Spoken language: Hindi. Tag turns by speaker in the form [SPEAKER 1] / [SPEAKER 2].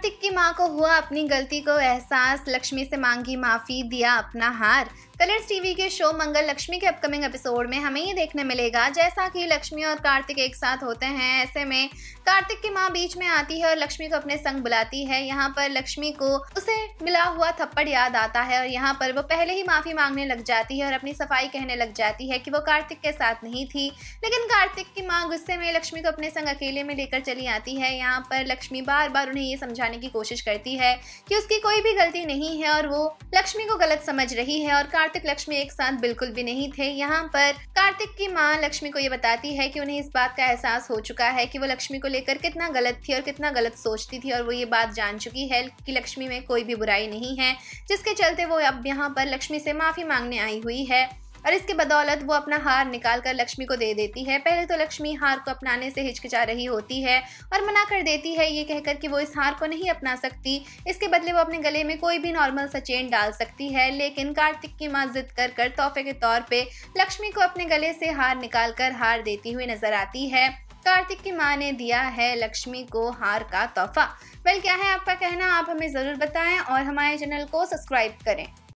[SPEAKER 1] कार्तिक की माँ को हुआ अपनी गलती को एहसास लक्ष्मी से मांगी माफ़ी दिया अपना हार कलर्स टीवी के शो मंगल लक्ष्मी के अपकमिंग एपिसोड में हमें ये देखने मिलेगा जैसा कि लक्ष्मी और कार्तिक एक साथ होते हैं ऐसे में कार्तिक की माँ बीच में आती है और लक्ष्मी को अपने संग बुलाती है यहाँ पर लक्ष्मी को उसे मिला हुआ थप्पड़ याद आता है और यहाँ पर वो पहले ही माफी मांगने लग जाती है और अपनी सफाई कहने लग जाती है कि वो कार्तिक के साथ नहीं थी लेकिन कार्तिक की माँ गुस्से में लक्ष्मी को अपने संग अकेले में लेकर चली आती है यहाँ पर लक्ष्मी बार बार उन्हें ये समझाने की कोशिश करती है कि उसकी कोई भी गलती नहीं है और वो लक्ष्मी को गलत समझ रही है और कार्तिक कार्तिक लक्ष्मी एक साथ बिल्कुल भी नहीं थे यहाँ पर कार्तिक की माँ लक्ष्मी को ये बताती है कि उन्हें इस बात का एहसास हो चुका है कि वो लक्ष्मी को लेकर कितना गलत थी और कितना गलत सोचती थी और वो ये बात जान चुकी है कि लक्ष्मी में कोई भी बुराई नहीं है जिसके चलते वो अब यहाँ पर लक्ष्मी से माफ़ी मांगने आई हुई है और इसके बदौलत वो अपना हार निकाल कर लक्ष्मी को दे देती है पहले तो लक्ष्मी हार को अपनाने से हिचकिचा रही होती है और मना कर देती है ये कहकर कि वो इस हार को नहीं अपना सकती इसके बदले वो अपने गले में कोई भी नॉर्मल सा चेन डाल सकती है लेकिन कार्तिक की माँ जिद कर कर तोहफे के तौर पर लक्ष्मी को अपने गले से हार निकाल कर हार देती हुई नजर आती है कार्तिक की माँ ने दिया है लक्ष्मी को हार का तोहफा वेल क्या है आपका कहना आप हमें ज़रूर बताएं और हमारे चैनल को सब्सक्राइब करें